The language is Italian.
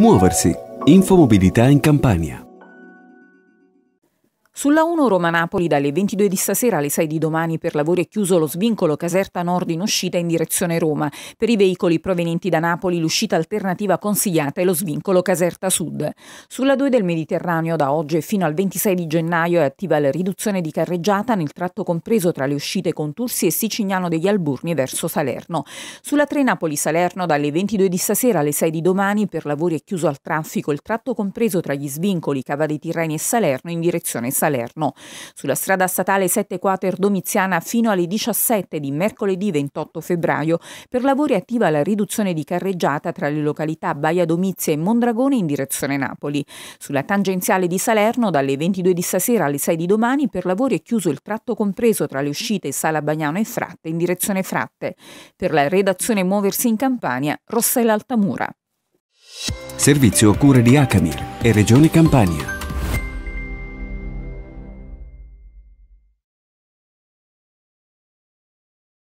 Muoversi. Infomobilità in Campania. Sulla 1 Roma-Napoli dalle 22 di stasera alle 6 di domani per lavori è chiuso lo svincolo Caserta Nord in uscita in direzione Roma. Per i veicoli provenienti da Napoli l'uscita alternativa consigliata è lo svincolo Caserta Sud. Sulla 2 del Mediterraneo da oggi e fino al 26 di gennaio è attiva la riduzione di carreggiata nel tratto compreso tra le uscite Contursi e Sicignano degli Alburni verso Salerno. Sulla 3 Napoli-Salerno dalle 22 di stasera alle 6 di domani per lavori è chiuso al traffico il tratto compreso tra gli svincoli Cava dei Tirreni e Salerno in direzione Salerno. Palermo. Sulla strada statale 7 Quater Domiziana fino alle 17 di mercoledì 28 febbraio per lavori attiva la riduzione di carreggiata tra le località Baia Domizia e Mondragone in direzione Napoli. Sulla tangenziale di Salerno dalle 22 di stasera alle 6 di domani per lavori è chiuso il tratto compreso tra le uscite Sala Bagnano e Fratte in direzione Fratte. Per la redazione Muoversi in Campania, Rossella Altamura. Servizio cura di Acamir e Regione Campania.